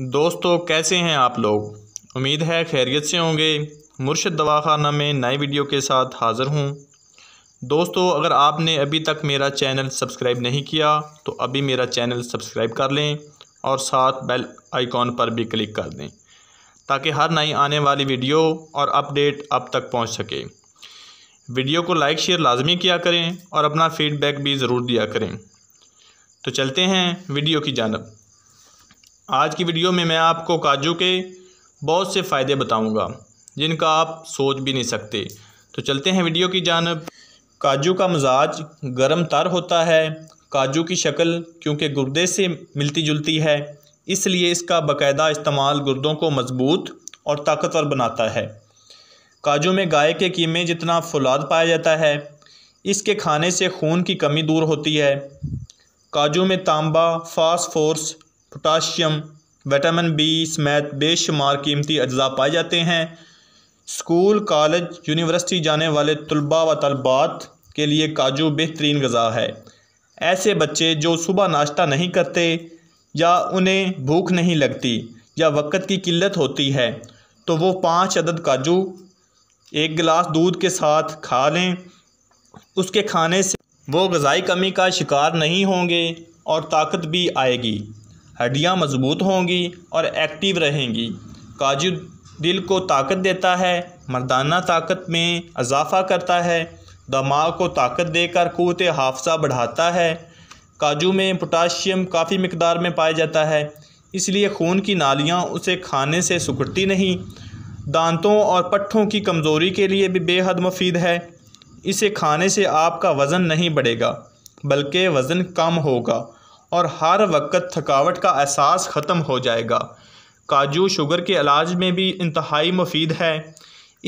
दोस्तों कैसे हैं आप लोग उम्मीद है खैरियत से होंगे मुर्शद दवाखाना में नए वीडियो के साथ हाज़िर हूँ दोस्तों अगर आपने अभी तक मेरा चैनल सब्सक्राइब नहीं किया तो अभी मेरा चैनल सब्सक्राइब कर लें और साथ बेल आइकॉन पर भी क्लिक कर दें ताकि हर नई आने वाली वीडियो और अपडेट अब तक पहुँच सके वीडियो को लाइक शेयर लाजमी किया करें और अपना फीडबैक भी ज़रूर दिया करें तो चलते हैं वीडियो की जानब आज की वीडियो में मैं आपको काजू के बहुत से फ़ायदे बताऊंगा जिनका आप सोच भी नहीं सकते तो चलते हैं वीडियो की जानब काजू का मजाज गर्म तर होता है काजू की शक्ल क्योंकि गुर्दे से मिलती जुलती है इसलिए इसका बकायदा इस्तेमाल गुर्दों को मजबूत और ताकतवर बनाता है काजू में गाय के कीमे जितना फुलाद पाया जाता है इसके खाने से खून की कमी दूर होती है काजू में तांबा फास्फोर्स पोटाशियम विटामिन बी समेत बेशुमार कीमती अज्जा पाए जाते हैं स्कूल कॉलेज यूनिवर्सिटी जाने वाले तलबा व तलबात के लिए काजू बेहतरीन गज़ा है ऐसे बच्चे जो सुबह नाश्ता नहीं करते या उन्हें भूख नहीं लगती या वक़्त की किल्लत होती है तो वो पाँच अदद काजू एक गिलास दूध के साथ खा लें उसके खाने से वो गज़ाई कमी का शिकार नहीं होंगे और ताकत भी आएगी हड्डियाँ मज़बूत होंगी और एक्टिव रहेंगी काजू दिल को ताकत देता है मर्दाना ताकत में इजाफ़ा करता है दमाग को ताकत देकर कुत हाफसा बढ़ाता है काजू में पोटाशियम काफ़ी मकदार में पाया जाता है इसलिए खून की नालियाँ उसे खाने से सुखड़ती नहीं दांतों और पट्ठों की कमज़ोरी के लिए भी बेहद मुफीद है इसे खाने से आपका वज़न नहीं बढ़ेगा बल्कि वज़न कम होगा और हर वक्त थकावट का एहसास ख़त्म हो जाएगा काजू शुगर के इलाज में भी इंतहाई मुफीद है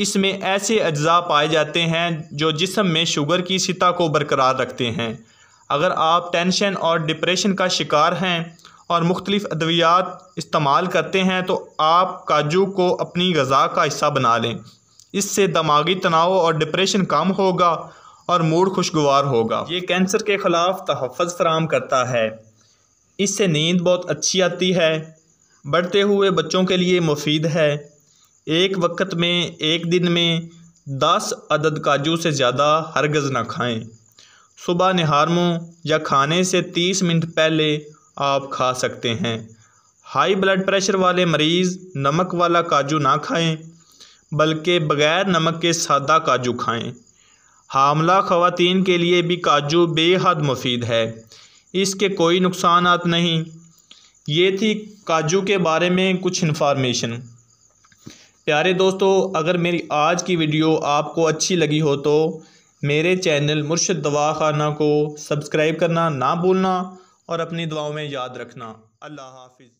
इसमें ऐसे अज्जा पाए जाते हैं जो जिसम में शुगर की सतह को बरकरार रखते हैं अगर आप टेंशन और डिप्रेशन का शिकार हैं और मुख्तलिफ़ अद्वियात इस्तेमाल करते हैं तो आप काजू को अपनी गज़ा का हिस्सा बना लें इससे दिमागी तनाव और डिप्रेशन कम होगा और मूड खुशगवार होगा ये कैंसर के ख़िलाफ़ तहफ़ फराम करता है इससे नींद बहुत अच्छी आती है बढ़ते हुए बच्चों के लिए मुफीद है एक वक्त में एक दिन में दस अदद काजू से ज़्यादा हरगज़ ना खाएं सुबह नहारमों या खाने से तीस मिनट पहले आप खा सकते हैं हाई ब्लड प्रेशर वाले मरीज़ नमक वाला काजू ना खाएं बल्कि बग़ैर नमक के सादा काजू खाएं हामला ख़वातीन के लिए भी काजू बेहद मुफीद है इसके कोई नुकसान नहीं ये थी काजू के बारे में कुछ इन्फॉर्मेशन प्यारे दोस्तों अगर मेरी आज की वीडियो आपको अच्छी लगी हो तो मेरे चैनल मुर्शद दवा खाना को सब्सक्राइब करना ना भूलना और अपनी दुआओं में याद रखना अल्लाह हाफिज़